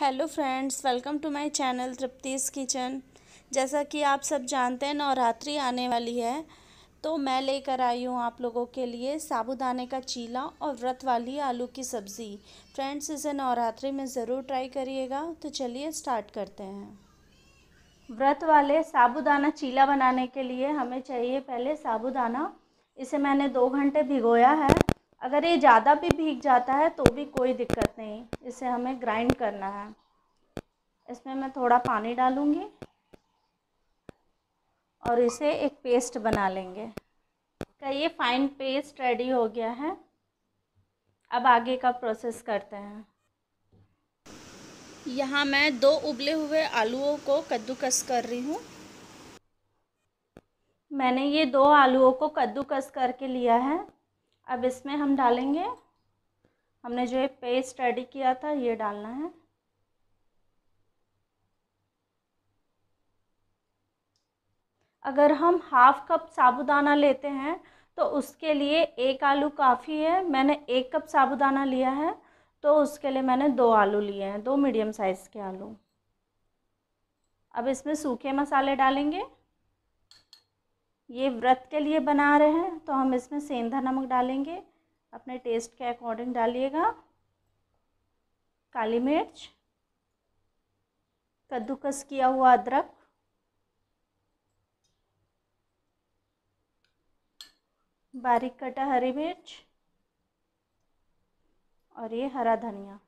hello friends welcome to my channel Trupti's kitchen जैसा कि आप सब जानते हैं नवरात्रि आने वाली है तो मैं लेकर आई हूँ आप लोगों के लिए साबुदाने का चीला और व्रत वाली आलू की सब्ज़ी फ्रेंड्स इसे नवरात्रि में ज़रूर ट्राई करिएगा तो चलिए स्टार्ट करते हैं व्रत वाले साबुदाना चीला बनाने के लिए हमें चाहिए पहले साबुदाना इसे मैंने दो घंटे भिगोया है अगर ये ज़्यादा भी भीग जाता है तो भी कोई दिक्कत नहीं इसे हमें ग्राइंड करना है इसमें मैं थोड़ा पानी डालूँगी और इसे एक पेस्ट बना लेंगे का ये फाइन पेस्ट रेडी हो गया है अब आगे का प्रोसेस करते हैं यहाँ मैं दो उबले हुए आलूओं को कद्दूकस कर रही हूँ मैंने ये दो आलूओं को कद्दूकस करके लिया है अब इसमें हम डालेंगे हमने जो ये पेस्ट रेडी किया था ये डालना है अगर हम हाफ कप साबुदाना लेते हैं तो उसके लिए एक आलू काफ़ी है मैंने एक कप साबुदाना लिया है तो उसके लिए मैंने दो आलू लिए हैं दो मीडियम साइज़ के आलू अब इसमें सूखे मसाले डालेंगे ये व्रत के लिए बना रहे हैं तो हम इसमें सेंधा नमक डालेंगे अपने टेस्ट के अकॉर्डिंग डालिएगा काली मिर्च कद्दूकस किया हुआ अदरक बारीक कटा हरी मिर्च और ये हरा धनिया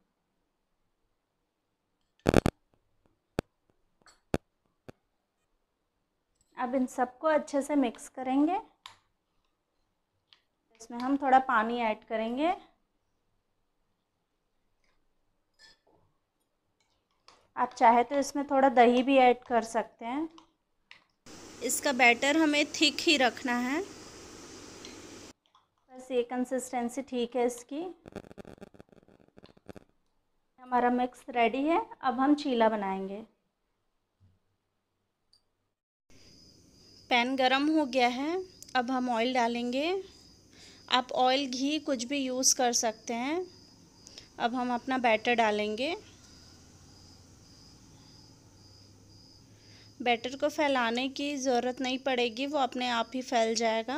अब इन सबको अच्छे से मिक्स करेंगे इसमें हम थोड़ा पानी ऐड करेंगे आप चाहे तो इसमें थोड़ा दही भी ऐड कर सकते हैं इसका बैटर हमें थिक ही रखना है बस ये कंसिस्टेंसी ठीक है इसकी हमारा मिक्स रेडी है अब हम चीला बनाएंगे पैन गरम हो गया है अब हम ऑयल डालेंगे आप ऑयल घी कुछ भी यूज़ कर सकते हैं अब हम अपना बैटर डालेंगे बैटर को फैलाने की ज़रूरत नहीं पड़ेगी वो अपने आप ही फैल जाएगा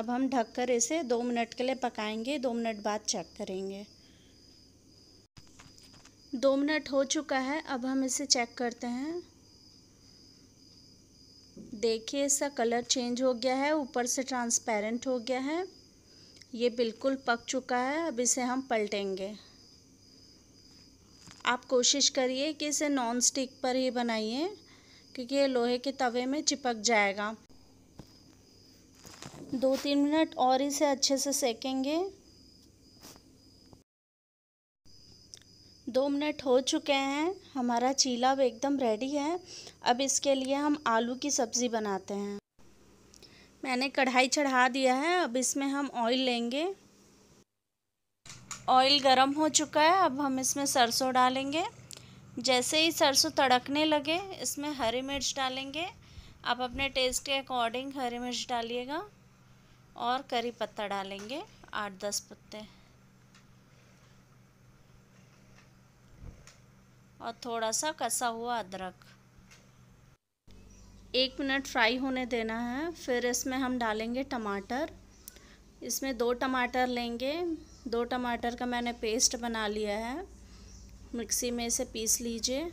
अब हम ढककर इसे दो मिनट के लिए पकाएंगे दो मिनट बाद चेक करेंगे दो मिनट हो चुका है अब हम इसे चेक करते हैं देखिए इसका कलर चेंज हो गया है ऊपर से ट्रांसपेरेंट हो गया है ये बिल्कुल पक चुका है अब इसे हम पलटेंगे आप कोशिश करिए कि इसे नॉन स्टिक पर ही बनाइए क्योंकि ये लोहे के तवे में चिपक जाएगा दो तीन मिनट और इसे अच्छे से सेकेंगे दो मिनट हो चुके हैं हमारा चीला अब एकदम रेडी है अब इसके लिए हम आलू की सब्ज़ी बनाते हैं मैंने कढ़ाई चढ़ा दिया है अब इसमें हम ऑयल लेंगे ऑयल गरम हो चुका है अब हम इसमें सरसों डालेंगे जैसे ही सरसों तड़कने लगे इसमें हरी मिर्च डालेंगे आप अपने टेस्ट के अकॉर्डिंग हरी मिर्च डालिएगा और करी पत्ता डालेंगे आठ दस पत्ते और थोड़ा सा कसा हुआ अदरक एक मिनट फ्राई होने देना है फिर इसमें हम डालेंगे टमाटर इसमें दो टमाटर लेंगे दो टमाटर का मैंने पेस्ट बना लिया है मिक्सी में इसे पीस लीजिए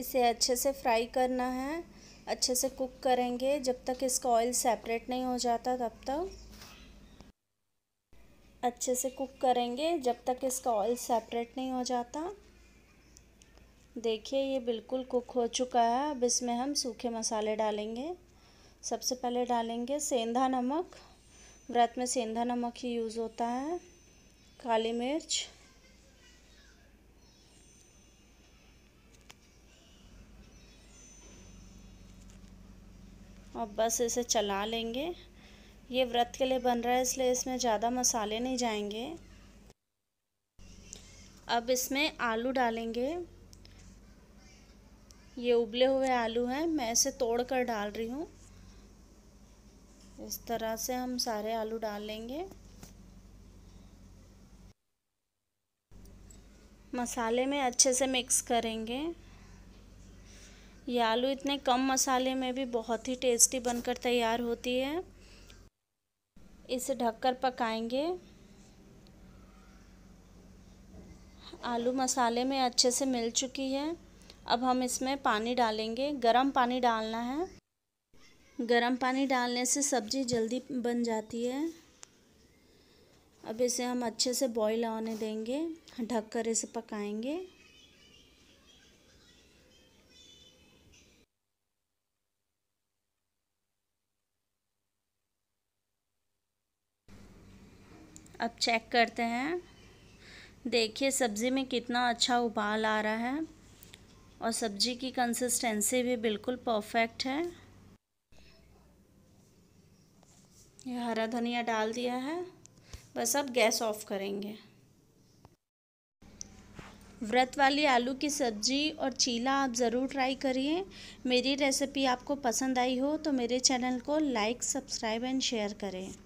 इसे अच्छे से फ्राई करना है अच्छे से कुक करेंगे जब तक इसका ऑयल सेपरेट नहीं हो जाता तब तक अच्छे से कुक करेंगे जब तक इसका ऑयल सेपरेट नहीं हो जाता देखिए ये बिल्कुल कुक हो चुका है अब इसमें हम सूखे मसाले डालेंगे सबसे पहले डालेंगे सेंधा नमक व्रत में सेंधा नमक ही यूज़ होता है काली मिर्च अब बस इसे चला लेंगे ये व्रत के लिए बन रहा है इसलिए इसमें ज़्यादा मसाले नहीं जाएंगे अब इसमें आलू डालेंगे ये उबले हुए आलू हैं मैं इसे तोड़ कर डाल रही हूँ इस तरह से हम सारे आलू डाल लेंगे मसाले में अच्छे से मिक्स करेंगे ये आलू इतने कम मसाले में भी बहुत ही टेस्टी बनकर तैयार होती है इसे ढककर पकाएंगे आलू मसाले में अच्छे से मिल चुकी है अब हम इसमें पानी डालेंगे गरम पानी डालना है गरम पानी डालने से सब्ज़ी जल्दी बन जाती है अब इसे हम अच्छे से बॉईल आने देंगे ढककर इसे पकाएंगे अब चेक करते हैं देखिए सब्ज़ी में कितना अच्छा उबाल आ रहा है और सब्ज़ी की कंसिस्टेंसी भी बिल्कुल परफेक्ट है ये हरा धनिया डाल दिया है बस अब गैस ऑफ करेंगे व्रत वाली आलू की सब्ज़ी और चीला आप ज़रूर ट्राई करिए मेरी रेसिपी आपको पसंद आई हो तो मेरे चैनल को लाइक सब्सक्राइब एंड शेयर करें